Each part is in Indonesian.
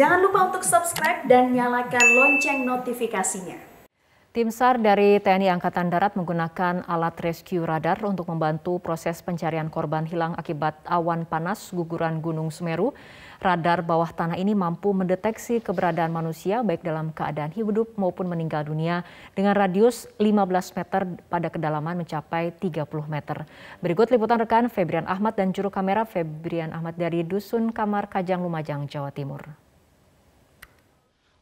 Jangan lupa untuk subscribe dan nyalakan lonceng notifikasinya. Tim SAR dari TNI Angkatan Darat menggunakan alat rescue radar untuk membantu proses pencarian korban hilang akibat awan panas guguran Gunung Semeru. Radar bawah tanah ini mampu mendeteksi keberadaan manusia baik dalam keadaan hidup maupun meninggal dunia dengan radius 15 meter pada kedalaman mencapai 30 meter. Berikut liputan rekan Febrian Ahmad dan juru kamera Febrian Ahmad dari Dusun Kamar Kajang Lumajang, Jawa Timur.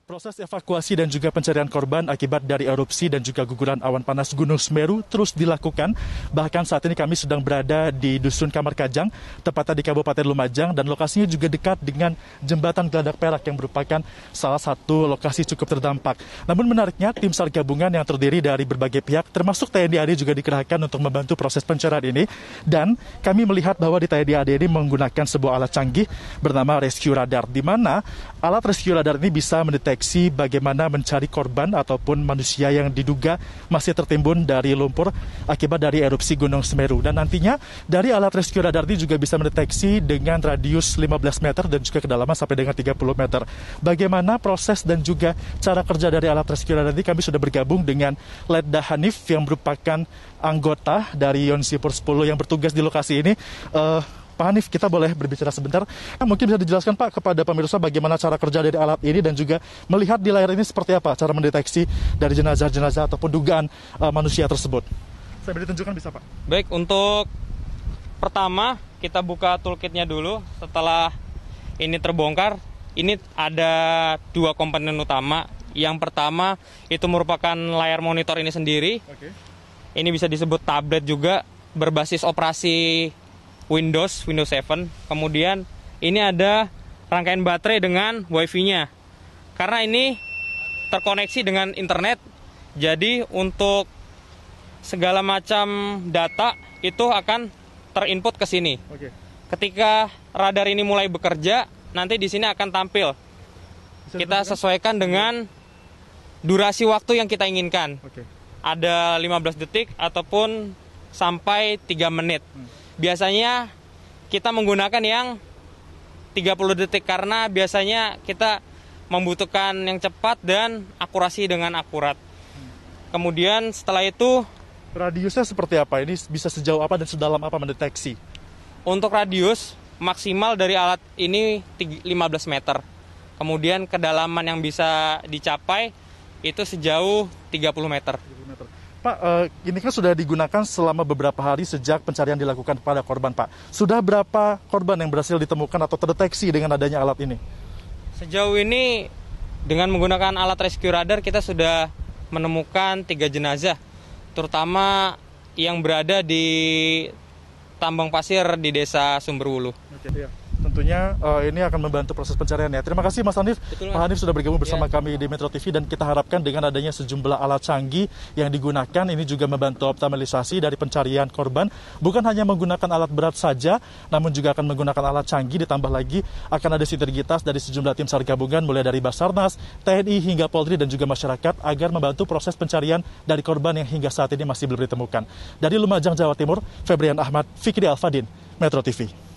Proses evakuasi dan juga pencarian korban akibat dari erupsi dan juga guguran awan panas Gunung Semeru terus dilakukan. Bahkan saat ini kami sedang berada di Dusun Kamar Kajang, tepatnya di Kabupaten Lumajang, dan lokasinya juga dekat dengan Jembatan geladak Perak yang merupakan salah satu lokasi cukup terdampak. Namun menariknya, tim SAR gabungan yang terdiri dari berbagai pihak, termasuk TNI AD juga dikerahkan untuk membantu proses pencarian ini. Dan kami melihat bahwa di TNI AD ini menggunakan sebuah alat canggih bernama Rescue Radar, di mana alat Rescue Radar ini bisa mendeteksi bagaimana mencari korban ataupun manusia yang diduga masih tertimbun dari lumpur akibat dari erupsi Gunung Semeru. Dan nantinya dari alat rescue radar ini juga bisa mendeteksi dengan radius 15 meter dan juga kedalaman sampai dengan 30 meter. Bagaimana proses dan juga cara kerja dari alat rescue radar ini kami sudah bergabung dengan Ledda Hanif yang merupakan anggota dari Yonsipur 10 yang bertugas di lokasi ini. Uh, Pak Hanif, kita boleh berbicara sebentar. Nah, mungkin bisa dijelaskan Pak kepada pemirsa bagaimana cara kerja dari alat ini dan juga melihat di layar ini seperti apa cara mendeteksi dari jenazah-jenazah ataupun dugaan uh, manusia tersebut. Saya beri tunjukkan bisa Pak. Baik, untuk pertama kita buka toolkitnya dulu. Setelah ini terbongkar, ini ada dua komponen utama. Yang pertama itu merupakan layar monitor ini sendiri. Okay. Ini bisa disebut tablet juga berbasis operasi Windows, Windows 7. Kemudian ini ada rangkaian baterai dengan WiFi-nya. Karena ini terkoneksi dengan internet, jadi untuk segala macam data itu akan terinput ke sini. Oke. Ketika radar ini mulai bekerja, nanti di sini akan tampil. kita sesuaikan dengan durasi waktu yang kita inginkan. Oke. Ada 15 detik ataupun sampai 3 menit. Hmm biasanya kita menggunakan yang 30 detik karena biasanya kita membutuhkan yang cepat dan akurasi dengan akurat. Kemudian setelah itu radiusnya seperti apa? Ini bisa sejauh apa dan sedalam apa mendeteksi? Untuk radius maksimal dari alat ini 15 meter. Kemudian kedalaman yang bisa dicapai itu sejauh 30 meter. Pak, eh, ini kan sudah digunakan selama beberapa hari sejak pencarian dilakukan pada korban, Pak. Sudah berapa korban yang berhasil ditemukan atau terdeteksi dengan adanya alat ini? Sejauh ini dengan menggunakan alat rescue radar kita sudah menemukan tiga jenazah, terutama yang berada di tambang pasir di desa Sumberwulu. Oke, ya tentunya uh, ini akan membantu proses pencarian ya. Terima kasih Mas Hanif. Betul, Mas Hanif sudah bergabung bersama ya. kami di Metro TV dan kita harapkan dengan adanya sejumlah alat canggih yang digunakan ini juga membantu optimalisasi dari pencarian korban. Bukan hanya menggunakan alat berat saja, namun juga akan menggunakan alat canggih ditambah lagi akan ada sinergitas dari sejumlah tim SAR gabungan mulai dari Basarnas, TNI hingga Polri dan juga masyarakat agar membantu proses pencarian dari korban yang hingga saat ini masih belum ditemukan. Dari Lumajang, Jawa Timur, Febrian Ahmad, Fikri Alfadin, Metro TV.